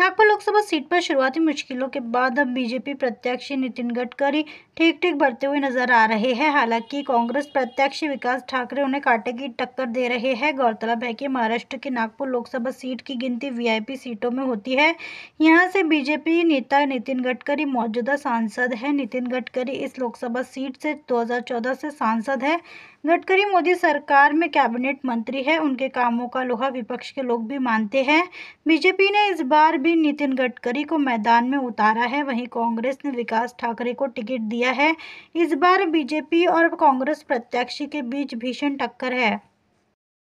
Nagpur Lok Sabha seat पर शुरुआती मुश्किलों के बाद अब बीजेपी प्रत्याशी नितिन गडकरी ठीक ठीक बढ़ते हुए नजर आ रहे हैं हालांकि कांग्रेस प्रत्याशी विकास ठाकरे उन्हें कांटे की टक्कर दे रहे हैं गौरतलब है कि महाराष्ट्र की नागपुर लोकसभा सीट की गिनती वीआईपी सीटों में होती है यहाँ से बीजेपी नेता नितिन गडकरी मौजूदा सांसद है नितिन गडकरी इस लोकसभा सीट से दो से सांसद है गडकरी मोदी सरकार में कैबिनेट मंत्री है उनके कामों का लोहा विपक्ष के लोग भी मानते हैं बीजेपी ने इस बार भी नितिन गडकरी को मैदान में उतारा है वहीं कांग्रेस ने विकास ठाकरे को टिकट दिया है इस बार बीजेपी और कांग्रेस प्रत्याशी के बीच भीषण टक्कर है